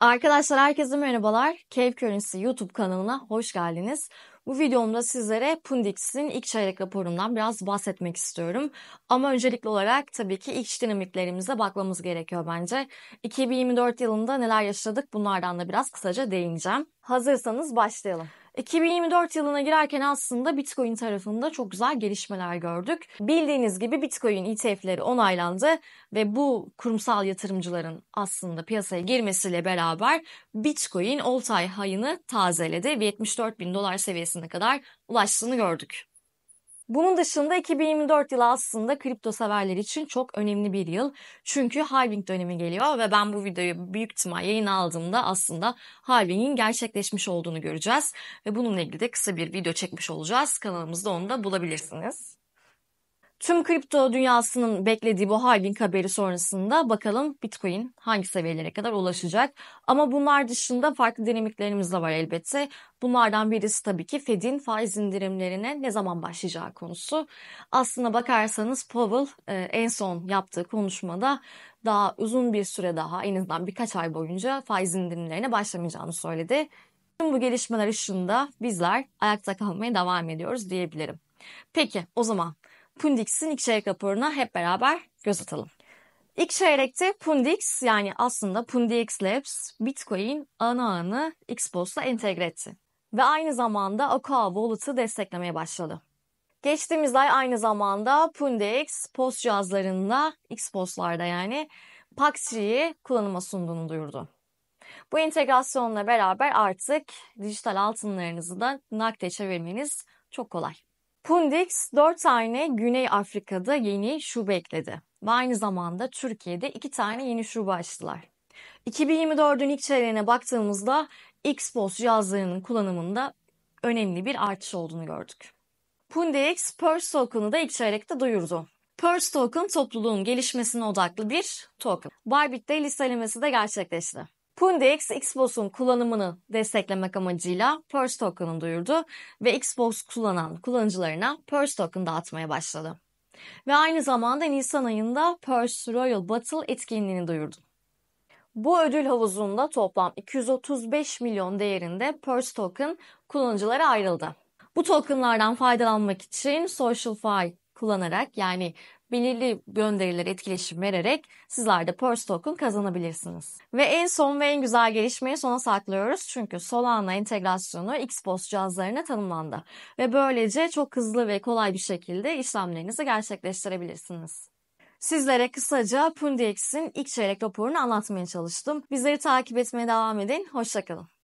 Arkadaşlar herkese merhabalar. Keyif Currency YouTube kanalına hoş geldiniz. Bu videomda sizlere Pundix'in ilk çeyrek raporundan biraz bahsetmek istiyorum. Ama öncelikli olarak tabii ki iç dinamiklerimize bakmamız gerekiyor bence. 2024 yılında neler yaşadık bunlardan da biraz kısaca değineceğim. Hazırsanız başlayalım. 2024 yılına girerken aslında Bitcoin tarafında çok güzel gelişmeler gördük. Bildiğiniz gibi Bitcoin ETF'leri onaylandı ve bu kurumsal yatırımcıların aslında piyasaya girmesiyle beraber Bitcoin all time high'ını tazeledi ve 74 bin dolar seviyesine kadar ulaştığını gördük. Bunun dışında 2024 yılı aslında kripto severler için çok önemli bir yıl. Çünkü halving dönemi geliyor ve ben bu videoyu büyük ihtimal yayın aldığımda aslında halvingin gerçekleşmiş olduğunu göreceğiz. Ve bununla ilgili de kısa bir video çekmiş olacağız. Kanalımızda onu da bulabilirsiniz. Tüm kripto dünyasının beklediği bu halving haberi sonrasında bakalım Bitcoin hangi seviyelere kadar ulaşacak. Ama bunlar dışında farklı dinamiklerimiz de var elbette. Bunlardan birisi tabii ki Fed'in faiz indirimlerine ne zaman başlayacağı konusu. Aslına bakarsanız Powell e, en son yaptığı konuşmada daha uzun bir süre daha en azından birkaç ay boyunca faiz indirimlerine başlamayacağını söyledi. Tüm bu gelişmeler ışığında bizler ayakta kalmaya devam ediyoruz diyebilirim. Peki o zaman Pundix'in ilk çeyrek raporuna hep beraber göz atalım. İlk çeyrekte Pundix yani aslında Pundix Labs Bitcoin ana ağını Xbox'la entegre etti. Ve aynı zamanda Aqua Wallet'ı desteklemeye başladı. Geçtiğimiz ay aynı zamanda Pundix post cihazlarında Xbox'larda yani Pax3'yi kullanıma sunduğunu duyurdu. Bu entegrasyonla beraber artık dijital altınlarınızı da nakde çevirmeniz çok kolay. Pundix 4 tane Güney Afrika'da yeni şube ekledi ve aynı zamanda Türkiye'de 2 tane yeni şube açtılar. 2024'ün ilk çeyreğine baktığımızda Xbox cihazlarının kullanımında önemli bir artış olduğunu gördük. Pundix Purse token'ı da ilk çeyrekte duyurdu. Purse token topluluğun gelişmesine odaklı bir token. Bybit'te listelemesi de gerçekleşti. Pundex, Xbox'un kullanımını desteklemek amacıyla Purse Token'ı duyurdu ve Xbox kullanan kullanıcılarına Purse Token dağıtmaya başladı. Ve aynı zamanda Nisan ayında Purse Royal Battle etkinliğini duyurdu. Bu ödül havuzunda toplam 235 milyon değerinde Purse Token kullanıcılara ayrıldı. Bu tokenlardan faydalanmak için SocialFi kullanarak yani belirli gönderiler etkileşim vererek sizler de Purse Token kazanabilirsiniz. Ve en son ve en güzel gelişmeyi sona saklıyoruz. Çünkü Solana entegrasyonu Xbox cihazlarına tanımlandı. Ve böylece çok hızlı ve kolay bir şekilde işlemlerinizi gerçekleştirebilirsiniz. Sizlere kısaca Pundex'in ilk çeyrek raporunu anlatmaya çalıştım. Bizleri takip etmeye devam edin. Hoşçakalın.